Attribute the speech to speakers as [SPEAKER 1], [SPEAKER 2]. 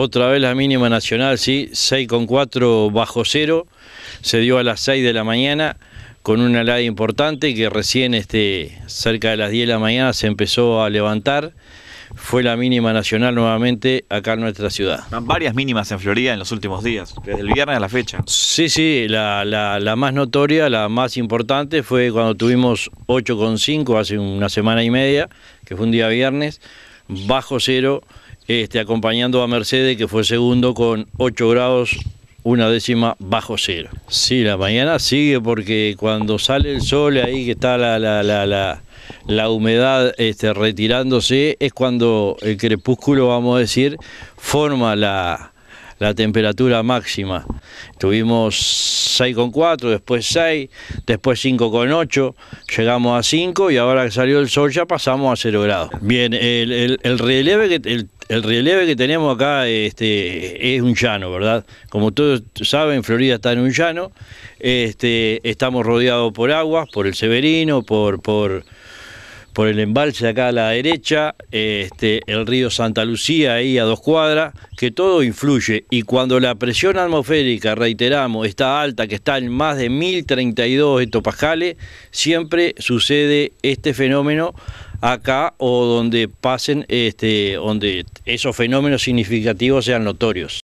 [SPEAKER 1] Otra vez la mínima nacional, sí, 6,4 bajo cero. Se dio a las 6 de la mañana con una helada importante que recién este, cerca de las 10 de la mañana se empezó a levantar. Fue la mínima nacional nuevamente acá en nuestra ciudad. varias mínimas en Florida en los últimos días, desde el viernes a la fecha. Sí, sí, la, la más notoria, la más importante fue cuando tuvimos 8,5 hace una semana y media, que fue un día viernes, bajo cero este, acompañando a Mercedes, que fue segundo con 8 grados, una décima bajo cero. Sí, la mañana sigue porque cuando sale el sol ahí que está la, la, la, la, la humedad este, retirándose, es cuando el crepúsculo, vamos a decir, forma la, temperatura máxima. Tuvimos 6,4, después 6, después con 5,8, llegamos a 5 y ahora que salió el sol ya pasamos a 0 grados. Bien, el, el, el que, el el relieve que tenemos acá este, es un llano, ¿verdad? Como todos saben, Florida está en un llano. Este, estamos rodeados por aguas, por el Severino, por, por, por el embalse acá a la derecha, este, el río Santa Lucía ahí a dos cuadras, que todo influye. Y cuando la presión atmosférica, reiteramos, está alta, que está en más de 1032 hectopascales, siempre sucede este fenómeno acá o donde pasen, este, donde esos fenómenos significativos sean notorios.